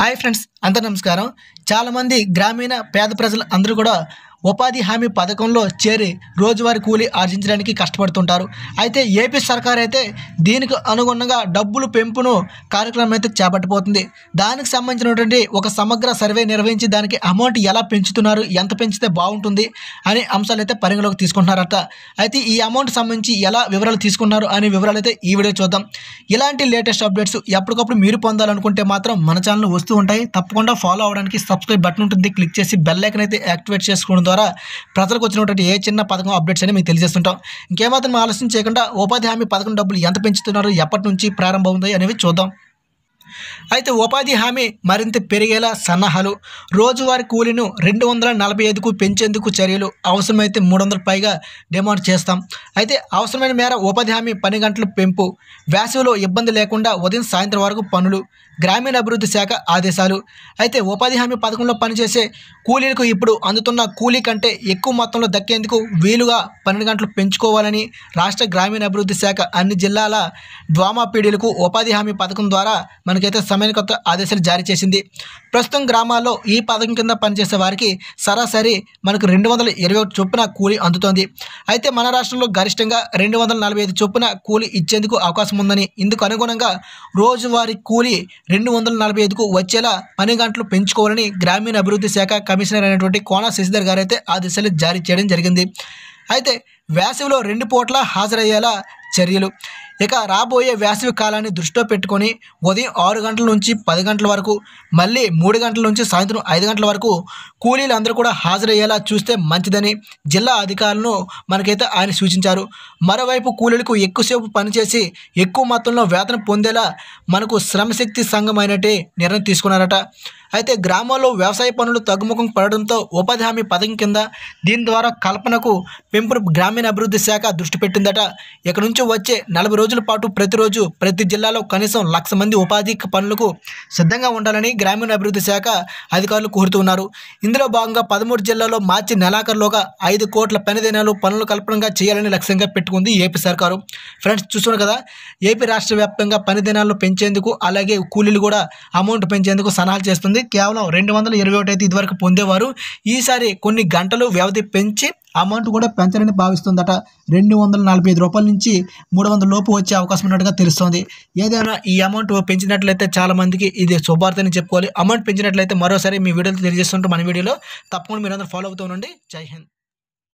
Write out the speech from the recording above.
hi friends అందరు నమస్కారం చాలామంది గ్రామీణ పేద ప్రజలు అందరూ కూడా ఉపాధి హామీ పథకంలో చేరి రోజువారీ కూలీ ఆర్జించడానికి కష్టపడుతుంటారు అయితే ఏపీ సర్కార్ అయితే దీనికి అనుగుణంగా డబ్బులు పెంపును కార్యక్రమం అయితే చేపట్టబోతుంది దానికి సంబంధించినటువంటి ఒక సమగ్ర సర్వే నిర్వహించి దానికి అమౌంట్ ఎలా పెంచుతున్నారు ఎంత పెంచితే బాగుంటుంది అనే అంశాలు అయితే పరిగణలోకి తీసుకుంటున్నారట అయితే ఈ అమౌంట్ సంబంధించి ఎలా వివరాలు తీసుకున్నారు అనే వివరాలు అయితే ఈ వీడియో చూద్దాం ఇలాంటి లేటెస్ట్ అప్డేట్స్ ఎప్పటికప్పుడు మీరు పొందాలనుకుంటే మాత్రం మన ఛానల్ వస్తూ ఉంటాయి తప్పకుండా ఫాలో అవడానికి సబ్స్క్రైబ్ బటన్ ఉంటుంది క్లిక్ చేసి బెల్లైకన్ అయితే యాక్టివేట్ చేసుకుంటుంది ద్వారా ప్రజలకు వచ్చినటువంటి ఏ చిన్న పథకం అప్డేట్స్ అని మీకు తెలియజేస్తుంటాం ఇంకేమాత్రం ఆలోచన చేయకుండా ఉపాధి హామీ పథకం డబ్బులు ఎంత పెంచుతున్నారు ఎప్పటి నుంచి ప్రారంభమవుతాయి అనేవి చూద్దాం అయితే ఉపాధి హామీ మరింత పెరిగేలా సన్నాహాలు రోజువారి కూలీను రెండు వందల నలభై ఐదుకు పెంచేందుకు చర్యలు అవసరమైతే మూడు వందల పైగా డిమాండ్ చేస్తాం అయితే అవసరమైన మేర ఉపాధి హామీ పని గంటలు పెంపు వేసవిలో ఇబ్బంది లేకుండా ఉదయం సాయంత్రం వరకు పనులు గ్రామీణ అభివృద్ధి శాఖ ఆదేశాలు అయితే ఉపాధి హామీ పథకంలో పనిచేసే కూలీలకు ఇప్పుడు అందుతున్న కూలీ కంటే ఎక్కువ మొత్తంలో దక్కేందుకు వీలుగా పన్నెండు గంటలు పెంచుకోవాలని రాష్ట్ర గ్రామీణ అభివృద్ధి శాఖ అన్ని జిల్లాల ద్వామా పీడీలకు ఉపాధి హామీ పథకం ద్వారా మనకైతే సమ్మెను కొత్త ఆదేశాలు జారీ చేసింది ప్రస్తుతం గ్రామాల్లో ఈ పథకం కింద పనిచేసే వారికి సరాసరి మనకు రెండు వందల ఇరవై ఒకటి చొప్పున కూలి అందుతోంది అయితే మన రాష్ట్రంలో గరిష్టంగా రెండు వందల నలభై ఐదు చొప్పున కూలీ ఇచ్చేందుకు అవకాశం ఉందని ఇందుకు అనుగుణంగా రోజువారీ కూలి రెండు వందల నలభై ఐదుకు వచ్చేలా పని గంటలు పెంచుకోవాలని గ్రామీణ అభివృద్ధి శాఖ కమిషనర్ అయినటువంటి కోన శశిధర్ గారైతే ఆదేశాలు జారీ చేయడం జరిగింది అయితే వేసవిలో రెండు పూట్ల హాజరయ్యేలా చర్యలు ఇక రాబోయే వేసవి కాలాన్ని దృష్టిలో పెట్టుకొని ఉదయం ఆరు గంటల నుంచి పది గంటల వరకు మళ్ళీ మూడు గంటల నుంచి సాయంత్రం ఐదు గంటల వరకు కూలీలు అందరూ కూడా హాజరయ్యేలా చూస్తే మంచిదని జిల్లా అధికారులను మనకైతే ఆయన సూచించారు మరోవైపు కూలీలకు ఎక్కువసేపు పనిచేసి ఎక్కువ మొత్తంలో వేతన పొందేలా మనకు శ్రమశక్తి సంఘం అయినట్టే నిర్ణయం తీసుకున్నారట అయితే గ్రామాల్లో వ్యవసాయ పనులు తగ్గుముఖం పడడంతో ఉపాధి హామీ పథకం కింద దీని ద్వారా కల్పనకు పెంపుడు గ్రామీణ అభివృద్ధి శాఖ దృష్టి పెట్టిందట ఇక్కడ నుంచి వచ్చే నలభై రోజుల పాటు ప్రతిరోజు ప్రతి జిల్లాలో కనీసం లక్ష మంది ఉపాధి పనులకు సిద్ధంగా ఉండాలని గ్రామీణ అభివృద్ధి శాఖ అధికారులు కోరుతున్నారు ఇందులో భాగంగా పదమూడు జిల్లాలో మార్చి నెలాఖరులోగా ఐదు కోట్ల పని దినాలు పనులు కల్పనగా చేయాలని లక్ష్యంగా పెట్టుకుంది ఏపీ సర్కారు ఫ్రెండ్స్ చూస్తున్నారు కదా ఏపీ రాష్ట్ర వ్యాప్తంగా పని దినాలను పెంచేందుకు అలాగే కూలీలు కూడా అమౌంట్ పెంచేందుకు సలహాలు చేస్తుంది ఉంది కేవలం రెండు వందల ఇరవై ఒకటి అయితే ఇదివరకు పొందేవారు ఈసారి కొన్ని గంటలు వ్యవధి పెంచి అమౌంట్ కూడా పెంచాలని భావిస్తుందట రెండు వందల నలభై ఐదు రూపాయల నుంచి మూడు వందల లోపు వచ్చే అవకాశం ఉన్నట్టుగా తెలుస్తోంది ఏదైనా ఈ అమౌంట్ పెంచినట్లయితే చాలా మందికి ఇది శుభార్తని చెప్పుకోవాలి అమౌంట్ పెంచినట్లయితే మరోసారి మీ వీడియోలో తెలియజేస్తుంటే మన వీడియోలో తప్పకుండా మీరు అందరూ ఫాలో అవుతూ ఉండండి జై హింద్